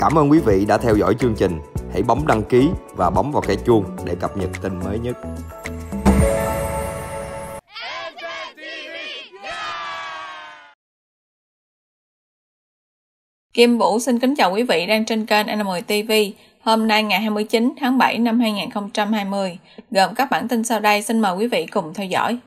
Cảm ơn quý vị đã theo dõi chương trình. Hãy bấm đăng ký và bấm vào cái chuông để cập nhật tin mới nhất. Kim Vũ xin kính chào quý vị đang trên kênh N10 TV. Hôm nay ngày 29 tháng 7 năm 2020, gồm các bản tin sau đây xin mời quý vị cùng theo dõi.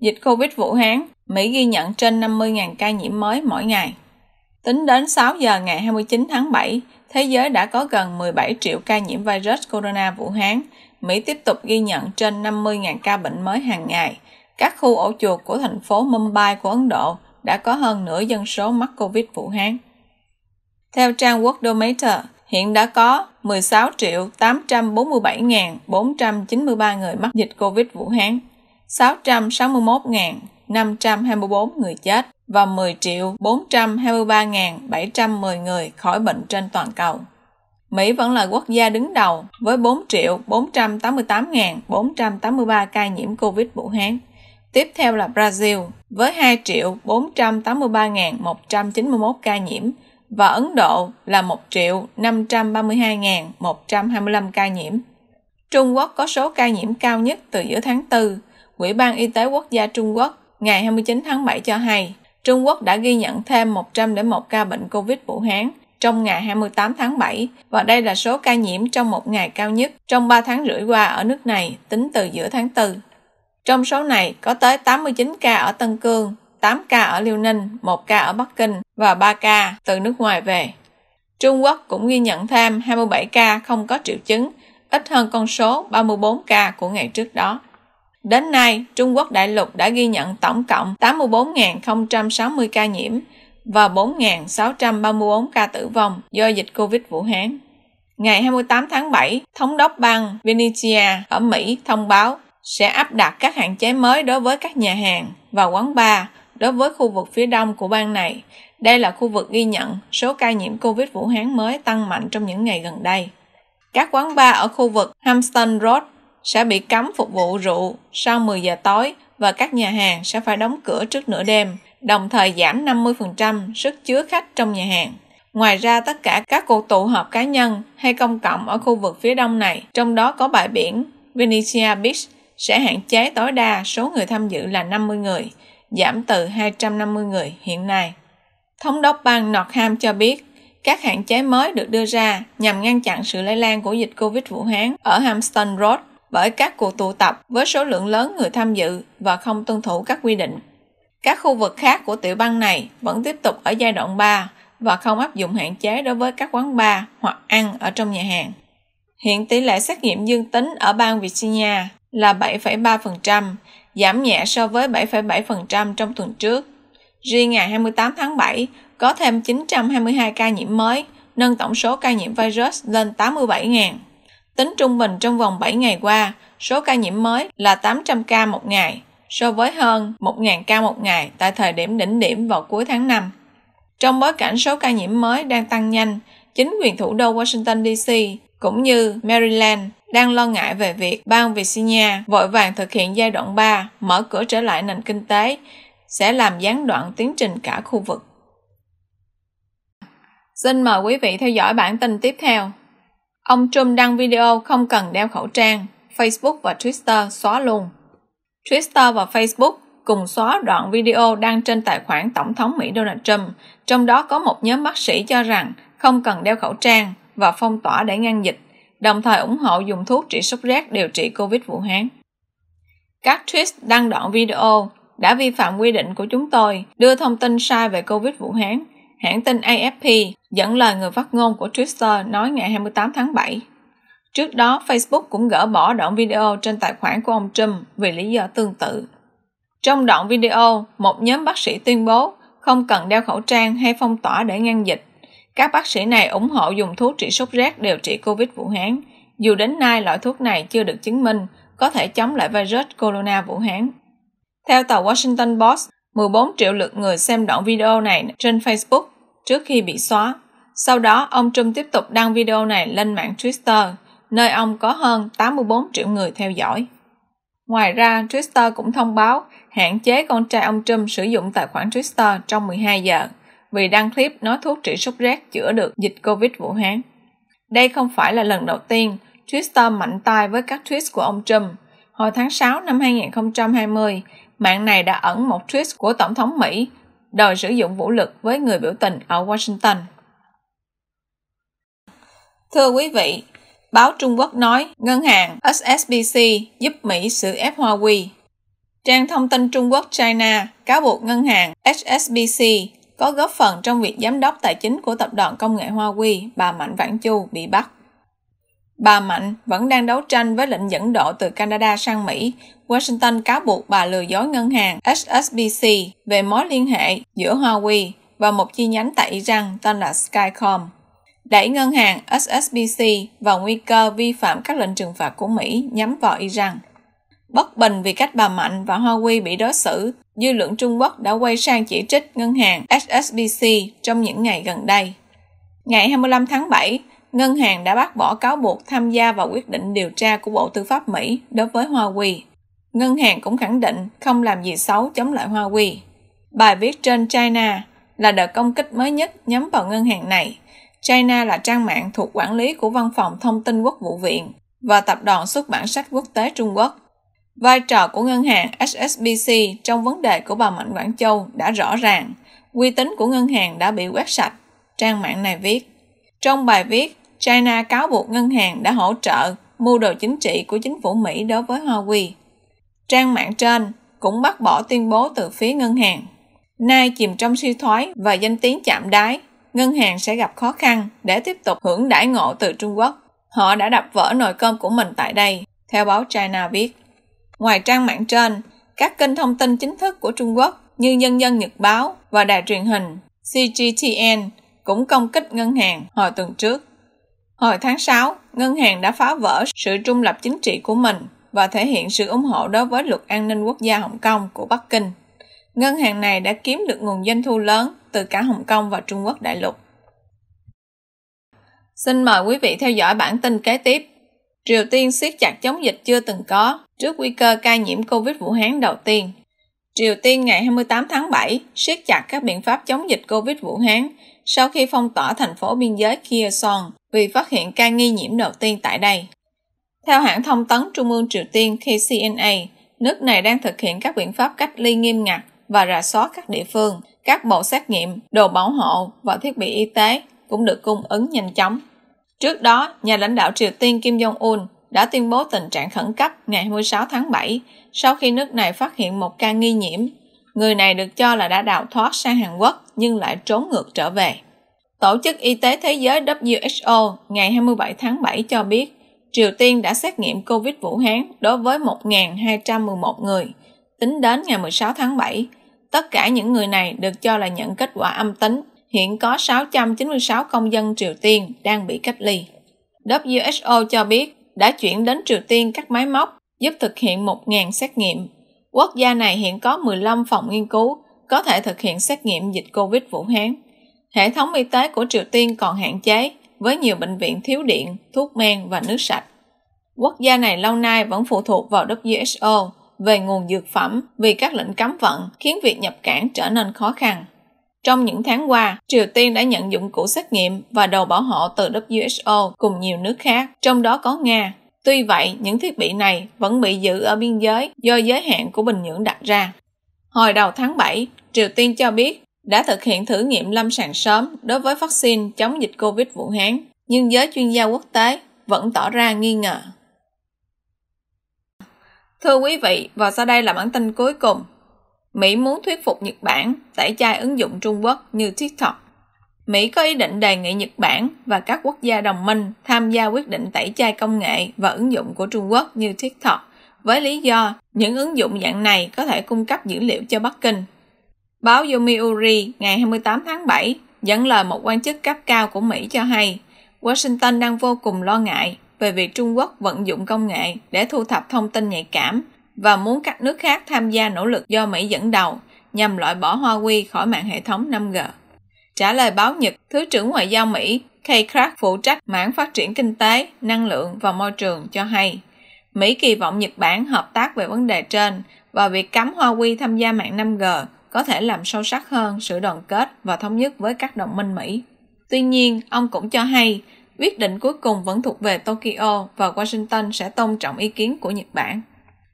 Dịch Covid Vũ Hán, Mỹ ghi nhận trên 50.000 ca nhiễm mới mỗi ngày. Tính đến 6 giờ ngày 29 tháng 7, thế giới đã có gần 17 triệu ca nhiễm virus corona Vũ Hán. Mỹ tiếp tục ghi nhận trên 50.000 ca bệnh mới hàng ngày. Các khu ổ chuột của thành phố Mumbai của Ấn Độ đã có hơn nửa dân số mắc COVID Vũ Hán. Theo trang Worldometer, hiện đã có 16 triệu 847.493 người mắc dịch COVID Vũ Hán, 661.524 người chết và 10 triệu 423.710 người khỏi bệnh trên toàn cầu. Mỹ vẫn là quốc gia đứng đầu với 4 triệu 488.483 ca nhiễm COVID Vũ Hán. Tiếp theo là Brazil với 2 triệu 483.191 ca nhiễm và Ấn Độ là 1 triệu 532.125 ca nhiễm. Trung Quốc có số ca nhiễm cao nhất từ giữa tháng 4. quỹ ban Y tế Quốc gia Trung Quốc ngày 29 tháng 7 cho hay Trung Quốc đã ghi nhận thêm 101 ca bệnh COVID Vũ Hán trong ngày 28 tháng 7 và đây là số ca nhiễm trong một ngày cao nhất trong 3 tháng rưỡi qua ở nước này tính từ giữa tháng 4. Trong số này có tới 89 ca ở Tân Cương, 8 ca ở Liêu Ninh, 1 ca ở Bắc Kinh và 3 ca từ nước ngoài về. Trung Quốc cũng ghi nhận thêm 27 ca không có triệu chứng, ít hơn con số 34 ca của ngày trước đó. Đến nay, Trung Quốc đại lục đã ghi nhận tổng cộng 84.060 ca nhiễm và 4.634 ca tử vong do dịch Covid Vũ Hán. Ngày 28 tháng 7, Thống đốc bang Venetia ở Mỹ thông báo sẽ áp đặt các hạn chế mới đối với các nhà hàng và quán bar đối với khu vực phía đông của bang này. Đây là khu vực ghi nhận số ca nhiễm Covid Vũ Hán mới tăng mạnh trong những ngày gần đây. Các quán bar ở khu vực Hampton Road sẽ bị cấm phục vụ rượu sau 10 giờ tối và các nhà hàng sẽ phải đóng cửa trước nửa đêm, đồng thời giảm 50% sức chứa khách trong nhà hàng. Ngoài ra, tất cả các cuộc tụ họp cá nhân hay công cộng ở khu vực phía đông này, trong đó có bãi biển Venetia Beach, sẽ hạn chế tối đa số người tham dự là 50 người, giảm từ 250 người hiện nay. Thống đốc bang Nottingham cho biết, các hạn chế mới được đưa ra nhằm ngăn chặn sự lây lan của dịch Covid Vũ Hán ở Hampton Road bởi các cuộc tụ tập với số lượng lớn người tham dự và không tuân thủ các quy định. Các khu vực khác của tiểu bang này vẫn tiếp tục ở giai đoạn 3 và không áp dụng hạn chế đối với các quán bar hoặc ăn ở trong nhà hàng. Hiện tỷ lệ xét nghiệm dương tính ở bang Virginia là 7,3%, giảm nhẹ so với 7,7% trong tuần trước. Riêng ngày 28 tháng 7, có thêm 922 ca nhiễm mới, nâng tổng số ca nhiễm virus lên 87.000. Tính trung bình trong vòng 7 ngày qua, số ca nhiễm mới là 800 ca một ngày, so với hơn 1.000 ca một ngày tại thời điểm đỉnh điểm vào cuối tháng 5. Trong bối cảnh số ca nhiễm mới đang tăng nhanh, chính quyền thủ đô Washington DC cũng như Maryland đang lo ngại về việc bang Virginia vội vàng thực hiện giai đoạn 3 mở cửa trở lại nền kinh tế sẽ làm gián đoạn tiến trình cả khu vực. Xin mời quý vị theo dõi bản tin tiếp theo ông Trump đăng video không cần đeo khẩu trang, Facebook và Twitter xóa luôn. Twitter và Facebook cùng xóa đoạn video đăng trên tài khoản Tổng thống Mỹ Donald Trump, trong đó có một nhóm bác sĩ cho rằng không cần đeo khẩu trang và phong tỏa để ngăn dịch, đồng thời ủng hộ dùng thuốc trị sốt rét điều trị COVID Vũ Hán. Các tweet đăng đoạn video đã vi phạm quy định của chúng tôi đưa thông tin sai về COVID Vũ Hán, Hãng tin AFP dẫn lời người phát ngôn của Twitter nói ngày 28 tháng 7. Trước đó, Facebook cũng gỡ bỏ đoạn video trên tài khoản của ông Trump vì lý do tương tự. Trong đoạn video, một nhóm bác sĩ tuyên bố không cần đeo khẩu trang hay phong tỏa để ngăn dịch. Các bác sĩ này ủng hộ dùng thuốc trị sốt rét điều trị COVID Vũ Hán, dù đến nay loại thuốc này chưa được chứng minh có thể chống lại virus corona Vũ Hán. Theo tờ Washington Post, 14 triệu lượt người xem đoạn video này trên Facebook trước khi bị xóa. Sau đó, ông Trump tiếp tục đăng video này lên mạng Twitter, nơi ông có hơn 84 triệu người theo dõi. Ngoài ra, Twitter cũng thông báo hạn chế con trai ông Trump sử dụng tài khoản Twitter trong 12 giờ vì đăng clip nói thuốc trị sốt rét chữa được dịch Covid Vũ Hán. Đây không phải là lần đầu tiên Twitter mạnh tay với các tweet của ông Trump. Hồi tháng 6 năm 2020, mạng này đã ẩn một tweet của Tổng thống Mỹ đòi sử dụng vũ lực với người biểu tình ở Washington. Thưa quý vị, báo Trung Quốc nói ngân hàng SSBC giúp Mỹ xử ép Huawei. Trang thông tin Trung Quốc China cáo buộc ngân hàng HSBC có góp phần trong việc giám đốc tài chính của tập đoàn công nghệ Huawei bà Mạnh Vãn Chu bị bắt. Bà Mạnh vẫn đang đấu tranh với lệnh dẫn độ từ Canada sang Mỹ. Washington cáo buộc bà lừa dối ngân hàng HSBC về mối liên hệ giữa Huawei và một chi nhánh tại Iran tên là Skycom, đẩy ngân hàng HSBC vào nguy cơ vi phạm các lệnh trừng phạt của Mỹ nhắm vào Iran. Bất bình vì cách bà Mạnh và Huawei bị đối xử, dư luận Trung Quốc đã quay sang chỉ trích ngân hàng HSBC trong những ngày gần đây. Ngày 25 tháng 7, ngân hàng đã bác bỏ cáo buộc tham gia vào quyết định điều tra của Bộ Tư pháp Mỹ đối với Huawei. Ngân hàng cũng khẳng định không làm gì xấu chống lại Huawei. Bài viết trên China là đợt công kích mới nhất nhắm vào ngân hàng này. China là trang mạng thuộc quản lý của Văn phòng Thông tin Quốc vụ viện và Tập đoàn xuất bản sách quốc tế Trung Quốc. Vai trò của ngân hàng HSBC trong vấn đề của bà Mạnh Quảng Châu đã rõ ràng. Quy tín của ngân hàng đã bị quét sạch, trang mạng này viết. Trong bài viết, China cáo buộc ngân hàng đã hỗ trợ mưu đồ chính trị của chính phủ Mỹ đối với Huawei. Trang mạng trên cũng bác bỏ tuyên bố từ phía ngân hàng. Nay chìm trong suy thoái và danh tiếng chạm đáy, ngân hàng sẽ gặp khó khăn để tiếp tục hưởng đãi ngộ từ Trung Quốc. Họ đã đập vỡ nồi cơm của mình tại đây, theo báo China viết. Ngoài trang mạng trên, các kênh thông tin chính thức của Trung Quốc như Nhân dân Nhật báo và đài truyền hình CGTN cũng công kích ngân hàng hồi tuần trước. Hồi tháng 6, ngân hàng đã phá vỡ sự trung lập chính trị của mình và thể hiện sự ủng hộ đối với luật an ninh quốc gia Hồng Kông của Bắc Kinh. Ngân hàng này đã kiếm được nguồn doanh thu lớn từ cả Hồng Kông và Trung Quốc đại lục. Xin mời quý vị theo dõi bản tin kế tiếp. Triều Tiên siết chặt chống dịch chưa từng có trước nguy cơ ca nhiễm COVID Vũ Hán đầu tiên. Triều Tiên ngày 28 tháng 7 siết chặt các biện pháp chống dịch COVID Vũ Hán sau khi phong tỏa thành phố biên giới Kherson vì phát hiện ca nghi nhiễm đầu tiên tại đây. Theo hãng thông tấn Trung ương Triều Tiên KCNA, nước này đang thực hiện các biện pháp cách ly nghiêm ngặt và rà soát các địa phương, các bộ xét nghiệm, đồ bảo hộ và thiết bị y tế cũng được cung ứng nhanh chóng. Trước đó, nhà lãnh đạo Triều Tiên Kim Jong-un đã tuyên bố tình trạng khẩn cấp ngày 26 tháng 7 sau khi nước này phát hiện một ca nghi nhiễm. Người này được cho là đã đào thoát sang Hàn Quốc nhưng lại trốn ngược trở về. Tổ chức Y tế Thế giới WHO ngày 27 tháng 7 cho biết Triều Tiên đã xét nghiệm COVID Vũ Hán đối với 1.211 người. Tính đến ngày 16 tháng 7, tất cả những người này được cho là nhận kết quả âm tính. Hiện có 696 công dân Triều Tiên đang bị cách ly. WHO cho biết đã chuyển đến Triều Tiên các máy móc giúp thực hiện 1.000 xét nghiệm. Quốc gia này hiện có 15 phòng nghiên cứu có thể thực hiện xét nghiệm dịch COVID Vũ Hán. Hệ thống y tế của Triều Tiên còn hạn chế, với nhiều bệnh viện thiếu điện, thuốc men và nước sạch. Quốc gia này lâu nay vẫn phụ thuộc vào WHO về nguồn dược phẩm vì các lệnh cấm vận khiến việc nhập cảng trở nên khó khăn. Trong những tháng qua, Triều Tiên đã nhận dụng cụ xét nghiệm và đồ bảo hộ từ WHO cùng nhiều nước khác, trong đó có Nga. Tuy vậy, những thiết bị này vẫn bị giữ ở biên giới do giới hạn của Bình Nhưỡng đặt ra. Hồi đầu tháng 7, Triều Tiên cho biết đã thực hiện thử nghiệm lâm sàng sớm đối với vaccine chống dịch COVID Vũ Hán, nhưng giới chuyên gia quốc tế vẫn tỏ ra nghi ngờ. Thưa quý vị, và sau đây là bản tin cuối cùng Mỹ muốn thuyết phục Nhật Bản tẩy chay ứng dụng Trung Quốc như TikTok. Mỹ có ý định đề nghị Nhật Bản và các quốc gia đồng minh tham gia quyết định tẩy chay công nghệ và ứng dụng của Trung Quốc như TikTok với lý do những ứng dụng dạng này có thể cung cấp dữ liệu cho Bắc Kinh. Báo Yomiuri ngày 28 tháng 7 dẫn lời một quan chức cấp cao của Mỹ cho hay Washington đang vô cùng lo ngại về việc Trung Quốc vận dụng công nghệ để thu thập thông tin nhạy cảm và muốn các nước khác tham gia nỗ lực do Mỹ dẫn đầu nhằm loại bỏ Huawei khỏi mạng hệ thống 5G. Trả lời báo Nhật, Thứ trưởng Ngoại giao Mỹ Kay Clark phụ trách mảng phát triển kinh tế, năng lượng và môi trường cho hay, Mỹ kỳ vọng Nhật Bản hợp tác về vấn đề trên và việc cấm Huawei tham gia mạng 5G có thể làm sâu sắc hơn sự đoàn kết và thống nhất với các đồng minh Mỹ. Tuy nhiên, ông cũng cho hay quyết định cuối cùng vẫn thuộc về Tokyo và Washington sẽ tôn trọng ý kiến của Nhật Bản.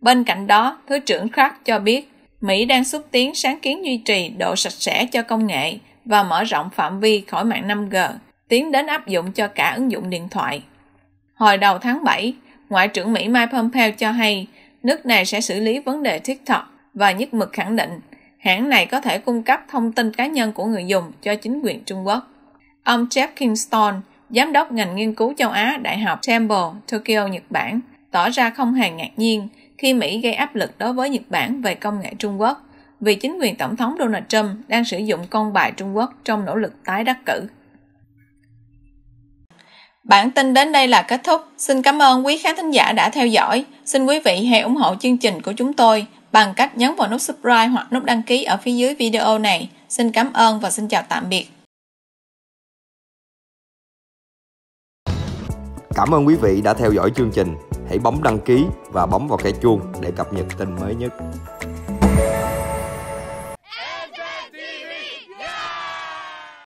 Bên cạnh đó, Thứ trưởng Clark cho biết Mỹ đang xúc tiến sáng kiến duy trì độ sạch sẽ cho công nghệ và mở rộng phạm vi khỏi mạng 5G, tiến đến áp dụng cho cả ứng dụng điện thoại. Hồi đầu tháng 7, Ngoại trưởng Mỹ Mike Pompeo cho hay nước này sẽ xử lý vấn đề TikTok và nhất mực khẳng định hãng này có thể cung cấp thông tin cá nhân của người dùng cho chính quyền Trung Quốc. Ông Jeff Kingston, giám đốc ngành nghiên cứu châu Á Đại học Temple, Tokyo, Nhật Bản, tỏ ra không hề ngạc nhiên khi Mỹ gây áp lực đối với Nhật Bản về công nghệ Trung Quốc vì chính quyền Tổng thống Donald Trump đang sử dụng con bài Trung Quốc trong nỗ lực tái đắc cử. Bản tin đến đây là kết thúc. Xin cảm ơn quý khán thính giả đã theo dõi. Xin quý vị hãy ủng hộ chương trình của chúng tôi bằng cách nhấn vào nút subscribe hoặc nút đăng ký ở phía dưới video này. Xin cảm ơn và xin chào tạm biệt. Cảm ơn quý vị đã theo dõi chương trình hãy bấm đăng ký và bấm vào cái chuông để cập nhật tin mới nhất